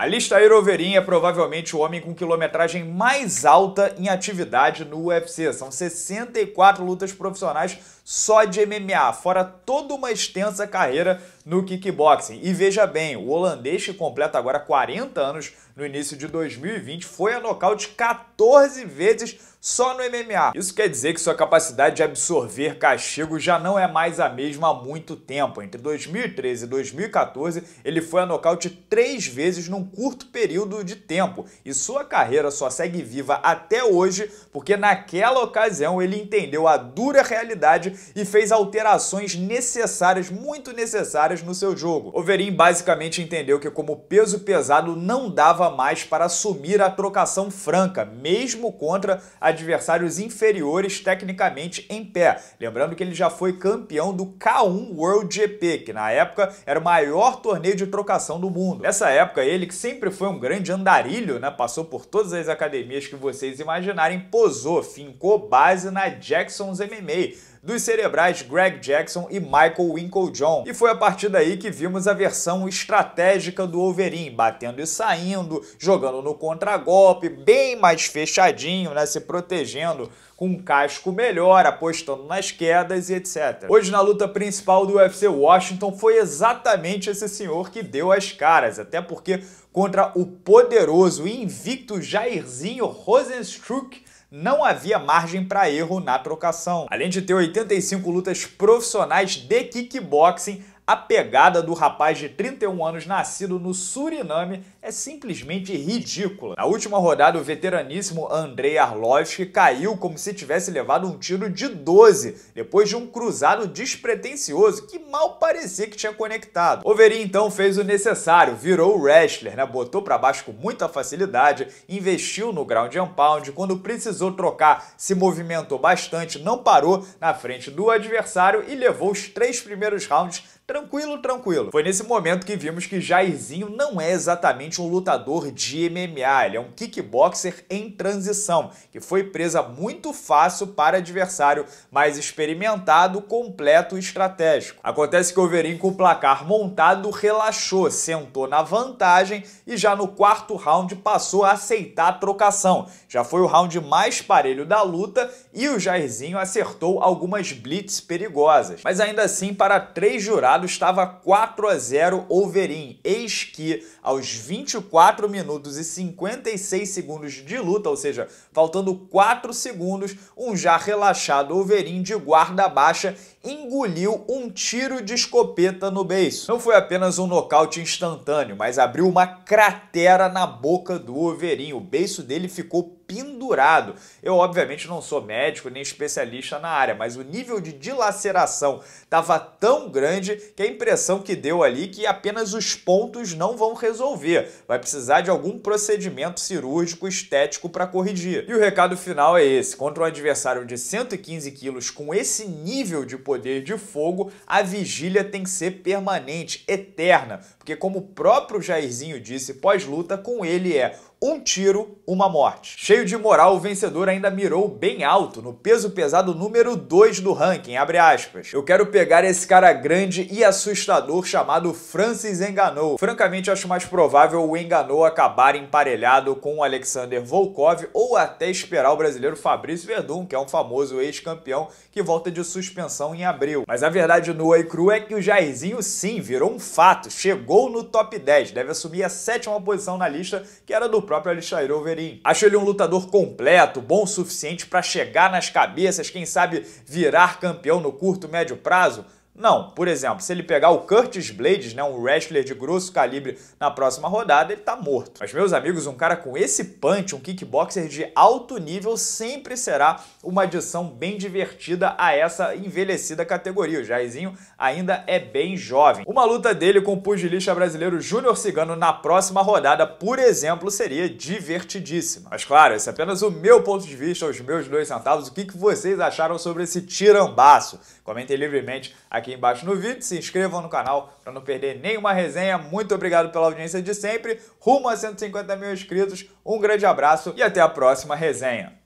Alistair Overeem é provavelmente o homem com quilometragem mais alta em atividade no UFC. São 64 lutas profissionais só de MMA, fora toda uma extensa carreira no kickboxing. E veja bem, o holandês que completa agora 40 anos no início de 2020 foi a nocaute 14 vezes só no MMA. Isso quer dizer que sua capacidade de absorver castigo já não é mais a mesma há muito tempo. Entre 2013 e 2014, ele foi a nocaute três vezes num curto período de tempo. E sua carreira só segue viva até hoje porque naquela ocasião ele entendeu a dura realidade e fez alterações necessárias, muito necessárias no seu jogo. Overeem basicamente entendeu que como peso pesado não dava mais para assumir a trocação franca, mesmo contra adversários inferiores tecnicamente em pé. Lembrando que ele já foi campeão do K1 World GP, que na época era o maior torneio de trocação do mundo. Nessa época ele, que sempre foi um grande andarilho, né, passou por todas as academias que vocês imaginarem, posou, fincou base na Jackson's MMA, dos cerebrais Greg Jackson e Michael John. E foi a partir daí que vimos a versão estratégica do Wolverine, batendo e saindo, jogando no contragolpe, bem mais fechadinho, né, se protegendo com um casco melhor, apostando nas quedas e etc. Hoje na luta principal do UFC Washington foi exatamente esse senhor que deu as caras, até porque contra o poderoso e invicto Jairzinho Rosenstruck não havia margem para erro na trocação. Além de ter 85 lutas profissionais de kickboxing, a pegada do rapaz de 31 anos nascido no Suriname é simplesmente ridícula. Na última rodada, o veteraníssimo Andrei Arlovski caiu como se tivesse levado um tiro de 12, depois de um cruzado despretensioso que mal parecia que tinha conectado. Overeem então fez o necessário, virou o wrestler, né? botou para baixo com muita facilidade, investiu no ground and pound, quando precisou trocar, se movimentou bastante, não parou na frente do adversário e levou os três primeiros rounds tranquilo, tranquilo. Foi nesse momento que vimos que Jairzinho não é exatamente um lutador de MMA, ele é um kickboxer em transição, que foi presa muito fácil para adversário mais experimentado, completo e estratégico. Acontece que o Overeem com o placar montado relaxou, sentou na vantagem e já no quarto round passou a aceitar a trocação. Já foi o round mais parelho da luta e o Jairzinho acertou algumas blitz perigosas. Mas ainda assim, para três jurados, estava 4 a 0 Overeem, eis que aos 20 24 minutos e 56 segundos de luta, ou seja, faltando 4 segundos, um já relaxado overin de guarda baixa engoliu um tiro de escopeta no beiço. Não foi apenas um nocaute instantâneo, mas abriu uma cratera na boca do overin. O beiço dele ficou pendurado. Eu, obviamente, não sou médico nem especialista na área, mas o nível de dilaceração estava tão grande que a impressão que deu ali que apenas os pontos não vão resolver. Vai precisar de algum procedimento cirúrgico estético para corrigir. E o recado final é esse: contra um adversário de 115 quilos com esse nível de poder de fogo, a vigília tem que ser permanente, eterna, porque, como o próprio Jairzinho disse pós-luta, com ele é um tiro, uma morte. Cheio de moral, o vencedor ainda mirou bem alto no peso pesado número 2 do ranking, Eu quero pegar esse cara grande e assustador chamado Francis Enganou. Francamente, acho mais provável o Enganou acabar emparelhado com o Alexander Volkov ou até esperar o brasileiro Fabrício Verdun, que é um famoso ex-campeão que volta de suspensão em abril. Mas a verdade nua e crua é que o Jairzinho sim virou um fato, chegou no top 10, deve assumir a sétima posição na lista, que era do próprio Alistair Overeem. Acho ele um lutador completo, bom o suficiente para chegar nas cabeças, quem sabe virar campeão no curto, médio prazo, não, por exemplo, se ele pegar o Curtis Blades, né, um wrestler de grosso calibre, na próxima rodada, ele tá morto. Mas, meus amigos, um cara com esse punch, um kickboxer de alto nível, sempre será uma adição bem divertida a essa envelhecida categoria. O Jairzinho ainda é bem jovem. Uma luta dele com o pugilista brasileiro Júnior Cigano na próxima rodada, por exemplo, seria divertidíssima. Mas, claro, esse é apenas o meu ponto de vista, os meus dois centavos. O que, que vocês acharam sobre esse tirambaço? Comentem livremente aqui aqui embaixo no vídeo, se inscrevam no canal para não perder nenhuma resenha. Muito obrigado pela audiência de sempre, rumo a 150 mil inscritos, um grande abraço e até a próxima resenha.